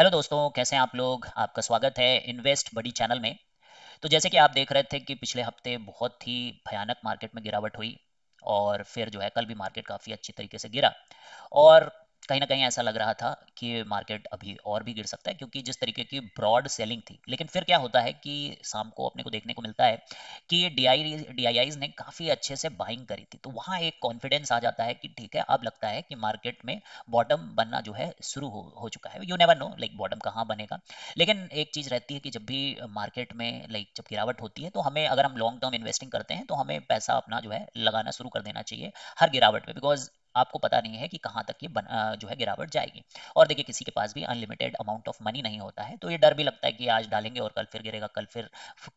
hello दोस्तों कैसे हैं आप लोग आपका स्वागत है इन्वेस्ट बड़ी चैनल में तो जैसे कि आप देख रहे थे कि पिछले हफ्ते बहुत ही भयानक मार्केट में गिरावट हुई और फिर जो है कल भी मार्केट काफ़ी अच्छी तरीके से गिरा और कहीं ना कहीं ऐसा लग रहा था कि मार्केट अभी और भी गिर सकता है क्योंकि जिस तरीके की ब्रॉड सेलिंग थी लेकिन फिर क्या होता है कि शाम को अपने को देखने को मिलता है कि डी आई ने काफ़ी अच्छे से बाइंग करी थी तो वहाँ एक कॉन्फिडेंस आ जाता है कि ठीक है अब लगता है कि मार्केट में बॉटम बनना जो है शुरू हो, हो चुका है you never know like bottom कहाँ बनेगा लेकिन एक चीज़ रहती है कि जब भी मार्केट में लाइक जब गिरावट होती है तो हमें अगर हम लॉन्ग टर्म इन्वेस्टिंग करते हैं तो हमें पैसा अपना जो है लगाना शुरू कर देना चाहिए हर गिरावट में बिकॉज आपको पता नहीं है कि कहाँ तक ये बन, जो है गिरावट जाएगी और देखिए किसी के पास भी अनलिमिटेड अमाउंट ऑफ मनी नहीं होता है तो ये डर भी लगता है कि आज डालेंगे और कल फिर गिरेगा कल फिर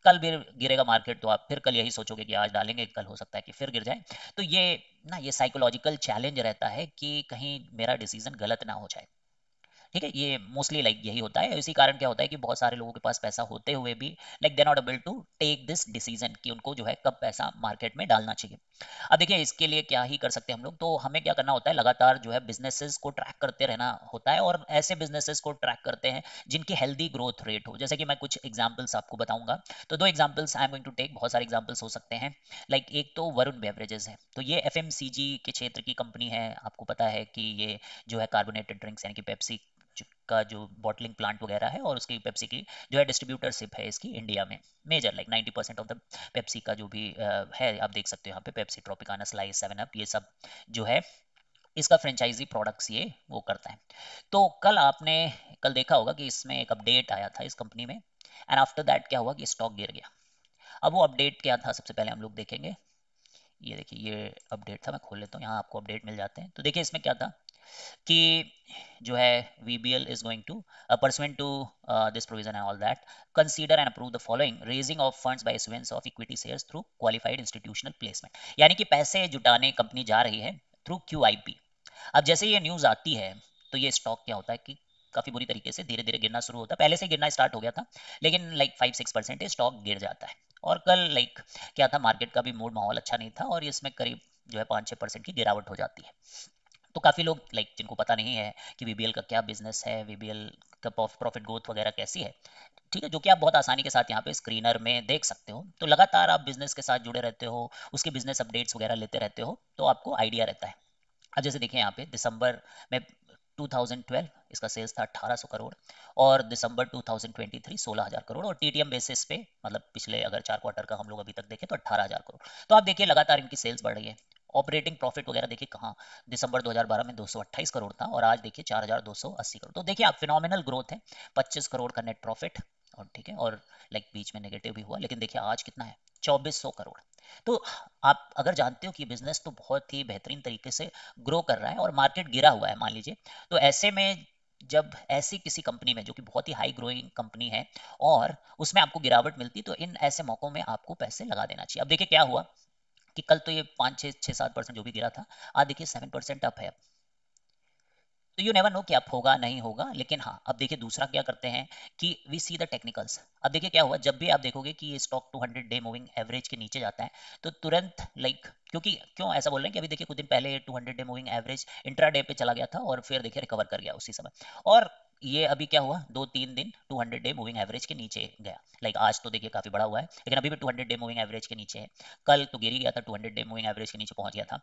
कल भी गिरेगा मार्केट तो आप फिर कल यही सोचोगे कि आज डालेंगे कल हो सकता है कि फिर गिर जाए तो ये ना ये साइकोलॉजिकल चैलेंज रहता है कि कहीं मेरा डिसीजन गलत ना हो जाए ठीक है ये मोस्टली लाइक यही होता है इसी कारण क्या होता है कि बहुत सारे लोगों के पास पैसा होते हुए भी like they not able to take this decision कि उनको जो है कब पैसा मार्केट में डालना चाहिए अब देखिए इसके लिए क्या ही कर सकते हैं हम लोग तो हमें क्या करना होता है लगातार जो है बिजनेसेस को ट्रैक करते रहना होता है और ऐसे बिजनेसेस को ट्रैक करते हैं जिनकी हेल्दी ग्रोथ रेट हो जैसे कि मैं कुछ एग्जाम्पल्स आपको बताऊंगा तो दो examples I am going to take बहुत सारे एग्जाम्पल्स हो सकते हैं लाइक एक तो वरुण बेवरेजेस है तो ये एफ के क्षेत्र की कंपनी है आपको पता है कि ये जो है कार्बोनेटेड ड्रिंक्स यानी कि पेप्सी का जो बॉटलिंग प्लांट वगैरह है और उसकी पेप्सी की जो है डिस्ट्रीब्यूटरशिप है इसकी इंडिया में major like ninety percent of the Pepsi का जो भी है आप देख सकते हो यहाँ पे Pepsi Tropicana Slice Seven Up ये सब जो है इसका फ्रेंचाइजी प्रोडक्ट्स ये वो करता है तो कल आपने कल देखा होगा कि इसमें एक अपडेट आया था इस कंपनी में एंड आफ्टर दैट क्या हुआ कि स्टॉक गिर गया अब वो अपडेट क्या था सबसे पहले हम लोग देखेंगे ये देखिए ये अपडेट था मैं खोल लेता हूँ यहाँ आपको अपडेट मिल जाते हैं तो देखिए इसमें क्या था कि जो है V B L is going to pursuant to this provision and all that consider and approve the following raising of funds by issuance of equity shares through qualified institutional placement यानी कि पैसे जुटाने कंपनी जा रही है through Q अब जैसे ये न्यूज़ आती है तो ये स्टॉक क्या होता है कि काफी बुरी तरीके से धीरे धीरे गिरना शुरू होता है पहले से गिरना स्टार्ट हो गया था लेकिन like five six percent stock गिर जाता है और कल लाइक क्या था मार्केट का भी मूड माहौल अच्छा नहीं था और इसमें करीब जो है पाँच छः परसेंट की गिरावट हो जाती है तो काफ़ी लोग लाइक जिनको पता नहीं है कि वी का क्या बिजनेस है वी का प्रॉफिट ग्रोथ वगैरह कैसी है ठीक है जो कि आप बहुत आसानी के साथ यहाँ पे स्क्रीनर में देख सकते हो तो लगातार आप बिजनेस के साथ जुड़े रहते हो उसके बिजनेस अपडेट्स वगैरह लेते रहते हो तो आपको आइडिया रहता है अब जैसे देखिए यहाँ पे दिसंबर में 2012 इसका सेल्स था 1800 करोड़ और दिसंबर 2023 16000 करोड़ और टीटीएम बेसिस पे मतलब पिछले अगर चार क्वार्टर का हम लोग अभी तक देखें तो 18000 करोड़ तो आप देखिए लगातार इनकी सेल्स बढ़ रही है ऑपरेटिंग प्रॉफिट वगैरह देखिए कहाँ दिसंबर 2012 में 228 करोड़ था और आज देखिए 4280 करोड़ तो देखिए आप फिनोमिनल ग्रोथ है 25 करोड़ का नेट प्रॉफिट और ठीक है और लाइक बीच में नेगेटिव भी हुआ लेकिन देखिए आज कितना है 2400 करोड़ तो आप अगर जानते हो कि बिजनेस तो बहुत ही बेहतरीन तरीके से ग्रो कर रहा है और मार्केट गिरा हुआ है मान लीजिए तो ऐसे में जब ऐसी किसी कंपनी में जो कि बहुत ही हाई ग्रोइंग कंपनी है और उसमें आपको गिरावट मिलती तो इन ऐसे मौकों में आपको पैसे लगा देना चाहिए अब देखिए क्या हुआ कि कल तो ये पांच छह छह सात परसेंट जो भी गिरा था आज देखिए सेवन परसेंट अप है तो यू नेवर नो कि अप होगा नहीं होगा लेकिन हाँ अब देखिए दूसरा क्या करते हैं कि वी सी द टेक्निकल्स अब देखिए क्या हुआ जब भी आप देखोगे कि ये स्टॉक 200 डे मूविंग एवरेज के नीचे जाता है तो तुरंत लाइक like, क्योंकि क्यों ऐसा बोल रहे हैं कि अभी देखिए कुछ दिन पहले 200 day moving average intraday पे चला गया था और फिर देखिए रिकवर कर गया उसी समय और ये अभी क्या हुआ दो तीन दिन 200 डे मूविंग एवरेज के नीचे गया लाइक आज तो देखिए काफी बड़ा हुआ है लेकिन अभी भी 200 डे मूविंग एवरेज के नीचे है कल तो गिरी गया था 200 डे मूविंग एवरेज के नीचे पहुंच गया था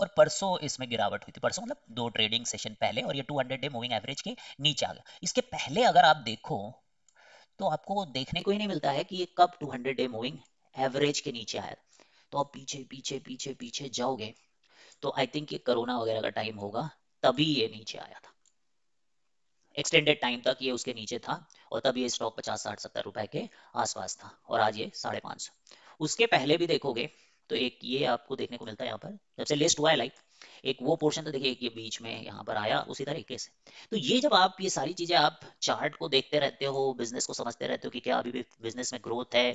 और परसों इसमें गिरावट हुई थी परसों मतलब दो ट्रेडिंग सेशन पहले और ये हंड्रेड डे मूविंग एवरेज के नीचे आ गया इसके पहले अगर आप देखो तो आपको देखने को ही नहीं मिलता है कि ये कब हंड्रेड डे मूविंग एवरेज के नीचे आया तो आप पीछे पीछे पीछे पीछे जाओगे तो आई थिंक ये कोरोना वगैरह का टाइम होगा तभी ये नीचे आया था एक्सटेंडेड टाइम तक ये उसके नीचे था और तब ये स्टॉक पचास साठ सत्तर रुपए के आसपास था और आज ये साढ़े पांच सौ उसके पहले भी देखोगे तो एक ये आपको देखने को मिलता है यहाँ पर जब से लिस्ट हुआ है लाइक एक वो पोर्शन तो देखिए ये बीच में यहाँ पर आया उसी तरीके से तो ये जब आप ये सारी चीजें आप चार्ट को देखते रहते हो बिजनेस को समझते रहते हो कि क्या अभी भी बिजनेस में ग्रोथ है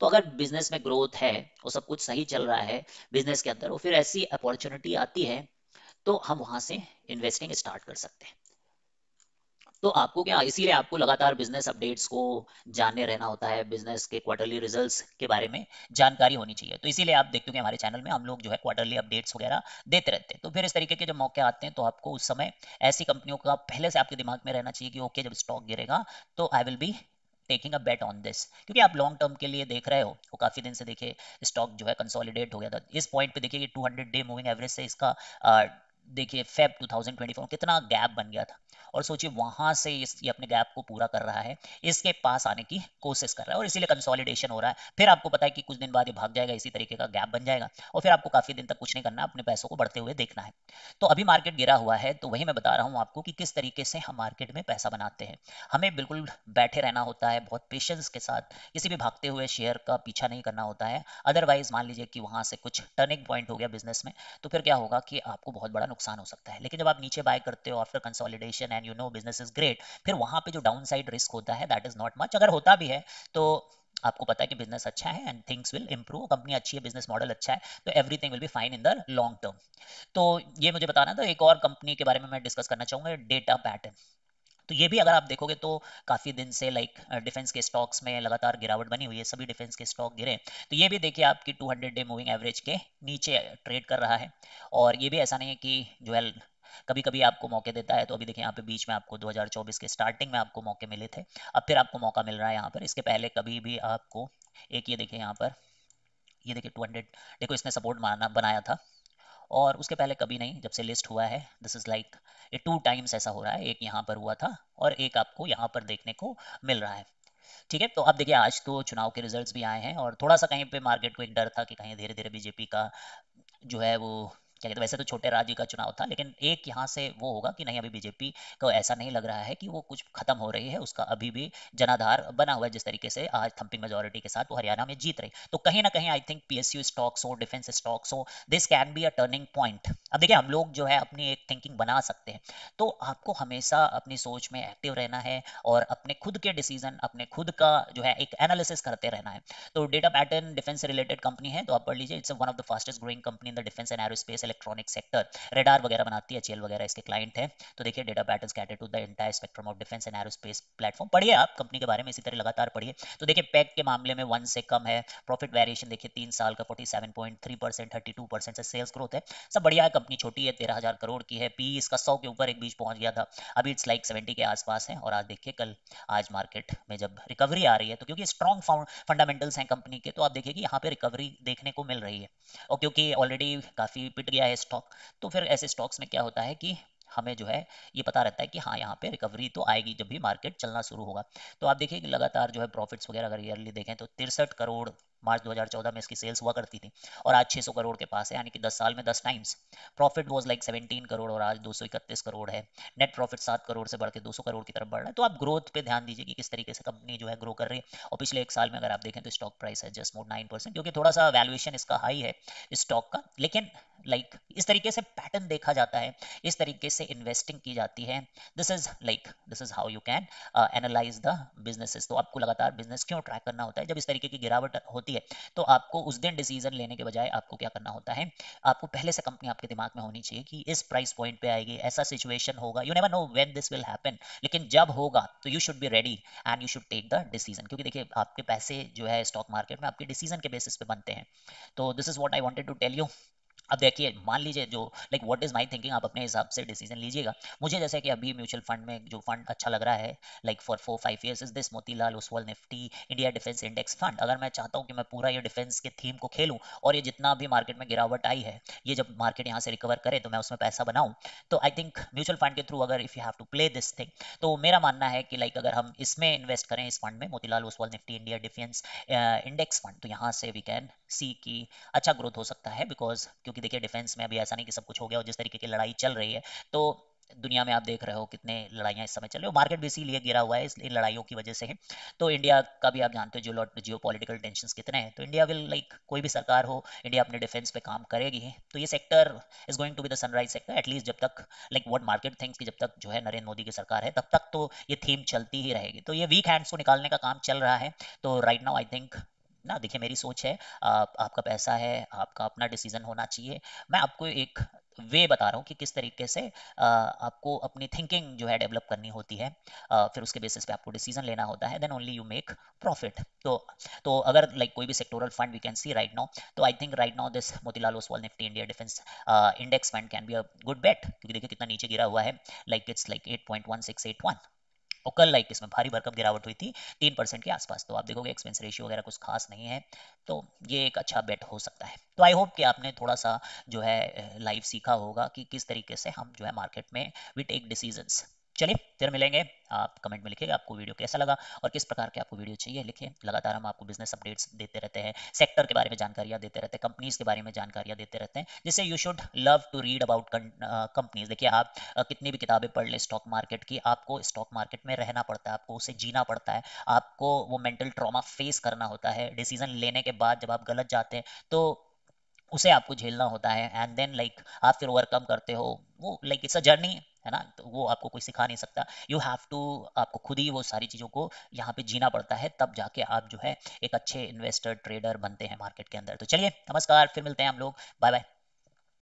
तो अगर बिजनेस में ग्रोथ है और सब कुछ सही चल रहा है बिजनेस के अंदर और फिर ऐसी अपॉर्चुनिटी आती है तो हम वहां से इन्वेस्टिंग स्टार्ट कर सकते हैं तो आपको क्या इसीलिए आपको लगातार बिजनेस अपडेट्स को जानने रहना होता है बिजनेस के क्वार्टरली रिजल्ट्स के बारे में जानकारी होनी चाहिए तो इसीलिए आप देखते हो कि हमारे चैनल में हम लोग जो है क्वार्टरली अपडेट्स वगैरह देते रहते हैं तो फिर इस तरीके के जब मौके आते हैं तो आपको उस समय ऐसी कंपनियों का पहले से आपके दिमाग में रहना चाहिए कि ओके जब स्टॉक गिरेगा तो I will be taking a bet on this क्योंकि आप लॉन्ग टर्म के लिए देख रहे हो वो काफी दिन से देखिए स्टॉक जो है कंसोलिडेट हो गया था इस पॉइंट पे देखिए कि 200 डे मूविंग एवरेज से इसका देखिए फेब 2024 कितना गैप बन गया था और सोचिए वहां से इस ये अपने गैप को पूरा कर रहा है इसके पास आने की कोशिश कर रहा है और इसीलिए कंसोलिडेशन हो रहा है फिर आपको पता है कि कुछ दिन बाद ये भाग जाएगा इसी तरीके का गैप बन जाएगा और फिर आपको काफी दिन तक कुछ नहीं करना अपने पैसों को बढ़ते हुए देखना है तो अभी मार्केट गिरा हुआ है तो वही मैं बता रहा हूँ आपको कि किस तरीके से हम मार्केट में पैसा बनाते हैं हमें बिल्कुल बैठे रहना होता है बहुत पेशेंस के साथ किसी भी भागते हुए शेयर का पीछा नहीं करना होता है अदरवाइज मान लीजिए कि वहां से कुछ टर्निंग पॉइंट हो गया बिजनेस में तो फिर क्या होगा कि आपको बहुत बड़ा नुकसान हो सकता है लेकिन जब आप नीचे बाय करते हो फिर consolidation and you know business is great फिर वहां पे जो डाउन साइड रिस्क होता है दैट इज नॉट मच अगर होता भी है तो आपको पता है कि बिजनेस अच्छा है and things will improve company अच्छी है बिजनेस मॉडल अच्छा है तो everything will be fine in the long term तो ये मुझे बताना था तो एक और कंपनी के बारे में मैं डिस्कस करना चाहूंगा डेटा पैटर्न तो ये भी अगर आप देखोगे तो काफ़ी दिन से लाइक डिफेंस के स्टॉक्स में लगातार गिरावट बनी हुई है सभी डिफेंस के स्टॉक गिरे तो ये भी देखिए आपकी 200 डे मूविंग एवरेज के नीचे ट्रेड कर रहा है और ये भी ऐसा नहीं है कि जो है कभी कभी आपको मौके देता है तो अभी देखिए यहाँ पे बीच में आपको 2024 के स्टार्टिंग में आपको मौके मिले थे अब फिर आपको मौका मिल रहा है यहाँ पर इसके पहले कभी भी आपको एक ये देखिए यहाँ पर ये देखिए 200 देखो इसने सपोर्ट माना बनाया था और उसके पहले कभी नहीं जब से लिस्ट हुआ है दिस इज लाइक ये टू टाइम्स ऐसा हो रहा है एक यहाँ पर हुआ था और एक आपको यहाँ पर देखने को मिल रहा है ठीक है तो आप देखिए आज तो चुनाव के रिजल्ट्स भी आए हैं और थोड़ा सा कहीं पे मार्केट को एक डर था कि कहीं धीरे धीरे बीजेपी का जो है वो क्या कहते तो वैसे तो छोटे राज्य का चुनाव था लेकिन एक यहाँ से वो होगा कि नहीं अभी बीजेपी को ऐसा नहीं लग रहा है कि वो कुछ खत्म हो रही है उसका अभी भी जनाधार बना हुआ है जिस तरीके से आज थम्पिंग मेजोरिटी के साथ वो हरियाणा में जीत रही तो कहीं ना कहीं आई थिंक पीएसयू स्टॉक्स हो डिफेंस स्टॉक्स हो this can be a turning point अब देखिए हम लोग जो है अपनी एक थिंकिंग बना सकते हैं तो आपको हमेशा अपनी सोच में एक्टिव रहना है और अपने खुद के डिसीजन अपने खुद का जो है एक एनालिसिस करते रहना है तो Data Pattern defence related company है तो आप पढ़ लीजिए it's one of the fastest growing company in the defence and aerospace electronic sector radar वगैरह बनाती है जेल वगैरह इसके क्लाइंट है तो देखिए Data Pattern catered to the entire spectrum of defence and aerospace platform पढ़िए आप कंपनी के बारे में इसी तरह लगातार पढ़िए तो देखिए पैक के मामले में वन से कम है प्रॉफिट वेरिएशन देखिए तीन साल का forty seven point three percent thirty two percent से सेल्स ग्रोथ है सब बढ़िया है कंपनी छोटी है तेरह हजार करोड़ की है पी e इसका सौ के ऊपर एक बीच पहुंच गया था अभी इट्स लाइक सेवेंटी के आसपास है और आज देखिए कल आज मार्केट में जब रिकवरी आ रही है तो क्योंकि स्ट्रॉन्ग फंडामेंटल्स हैं कंपनी के तो आप देखिए कि यहाँ पे रिकवरी देखने को मिल रही है और क्योंकि ऑलरेडी काफी पिट दिया है स्टॉक तो फिर ऐसे स्टॉक्स में क्या होता है कि हमें जो है ये पता रहता है कि हाँ यहाँ पे रिकवरी तो आएगी जब भी मार्केट चलना शुरू होगा तो आप देखिए कि लगातार जो है प्रॉफिट्स वगैरह अगर ईयरली देखें तो तिरसठ करोड़ मार्च 2014 में इसकी सेल्स हुआ करती थी और आज 600 करोड़ के पास है यानी कि 10 साल में 10 times profit was like 17 crore और आज दो करोड़ है नेट प्रॉफिट 7 करोड़ से बढ़ के 200 करोड़ की तरफ बढ़ रहा है तो आप ग्रोथ पे ध्यान दीजिए कि किस तरीके से कंपनी जो है ग्रो कर रही है और पिछले एक साल में अगर आप देखें तो स्टॉक प्राइस है जस्ट मोर नाइन परसेंट क्योंकि थोड़ा सा वैल्यूएशन इसका हाई है स्टॉक का लेकिन लाइक like, इस तरीके से पैटर्न देखा जाता है इस तरीके से इन्वेस्टिंग की जाती है this is like this is how you can analyse the businesses तो आपको लगातार बिजनेस क्यों ट्रैक करना होता है जब इस तरीके की गिरावट होती है तो आपको उस दिन डिसीजन लेने के बजाय आपको क्या करना होता है आपको पहले से कंपनी आपके दिमाग में होनी चाहिए कि इस प्राइस पॉइंट पे आएगी ऐसा सिचुएशन होगा you never know when this will happen लेकिन जब होगा तो you should be ready and you should take the decision क्योंकि देखिए आपके पैसे जो है स्टॉक मार्केट में आपके डिसीजन के बेसिस पे बनते हैं तो this is what I wanted to tell you अब देखिए मान लीजिए जो like what is my thinking आप अपने हिसाब से डिसीजन लीजिएगा मुझे जैसे कि अभी म्यूचुअल फंड में जो फंड अच्छा लग रहा है like for four five years is this Motilal Oswal Nifty India Defence Index Fund अगर मैं चाहता हूँ कि मैं पूरा ये डिफेंस के थीम को खेलूँ और ये जितना भी मार्केट में गिरावट आई है ये जब मार्केट यहाँ से रिकवर करे तो मैं उसमें पैसा बनाऊँ तो आई थिंक म्यूचुअल फंड के थ्रू अगर if you have to play this thing तो मेरा मानना है कि लाइक अगर हम इसमें इन्वेस्ट करें इस फंड में Motilal Oswal Nifty India Defence Index Fund तो यहाँ से वी कैन सी की अच्छा ग्रोथ हो सकता है बिकॉज क्योंकि क्योंकि देखिए डिफेंस में अभी ऐसा नहीं कि सब कुछ हो गया और जिस तरीके की लड़ाई चल रही है तो दुनिया में आप देख रहे हो कितने लड़ाइयाँ इस समय चल रही हो मार्केट भी इसीलिए गिरा हुआ है इस लड़ाइयों की वजह से है तो इंडिया का भी आप जानते हो जो लॉट जियो पॉलिटिकल टेंशन कितने हैं तो इंडिया विल लाइक कोई भी सरकार हो इंडिया अपने डिफेंस पे काम करेगी तो ये sector is going to be the sunrise sector at least जब तक लाइक वट मार्केट थिंग्स की जब तक जो है नरेंद्र मोदी की सरकार है तब तक तो ये थीम चलती ही रहेगी तो ये वीक हैंड्स को निकालने का काम चल रहा है तो राइट नाउ आई थिंक ना देखिए मेरी सोच है आप, आपका पैसा है आपका अपना डिसीजन होना चाहिए मैं आपको एक वे बता रहा हूँ कि किस तरीके से आपको अपनी थिंकिंग जो है डेवलप करनी होती है फिर उसके बेसिस पे आपको डिसीजन लेना होता है then only you make profit तो तो अगर लाइक कोई भी sectoral fund we can see right now तो I think right now this Motilal Oswal Nifty India Defence Index Fund can be a good bet क्योंकि देखिए कितना नीचे गिरा हुआ है लाइक इट्स लाइक एट और कल लाइक इसमें भारी भरकम गिरावट हुई थी तीन परसेंट के आसपास तो आप देखोगे एक्सपेंस रेशियो वगैरह कुछ खास नहीं है तो ये एक अच्छा बेट हो सकता है तो आई होप कि आपने थोड़ा सा जो है लाइव सीखा होगा कि किस तरीके से हम जो है मार्केट में वी टेक डिसीजंस चलिए फिर मिलेंगे आप कमेंट में लिखिएगा आपको वीडियो कैसा लगा और किस प्रकार के आपको वीडियो चाहिए लिखिए लगातार हम आपको बिजनेस अपडेट्स देते रहते हैं सेक्टर के बारे में जानकारियाँ देते रहते हैं कंपनीज के बारे में जानकारियाँ देते रहते हैं जिससे you should love to read about companies देखिए आप uh, कितनी भी किताबें पढ़ लें स्टॉक मार्केट की आपको स्टॉक मार्केट में रहना पड़ता है आपको उसे जीना पड़ता है आपको वो मेंटल ट्रामा फेस करना होता है डिसीजन लेने के बाद जब आप गलत जाते हैं तो उसे आपको झेलना होता है एंड देन लाइक आप फिर ओवरकम करते हो वो लाइक इट्स अ जर्नी है ना तो वो आपको कोई सिखा नहीं सकता यू हैव टू आपको खुद ही वो सारी चीज़ों को यहाँ पे जीना पड़ता है तब जाके आप जो है एक अच्छे इन्वेस्टर ट्रेडर बनते हैं मार्केट के अंदर तो चलिए नमस्कार फिर मिलते हैं हम लोग बाय बाय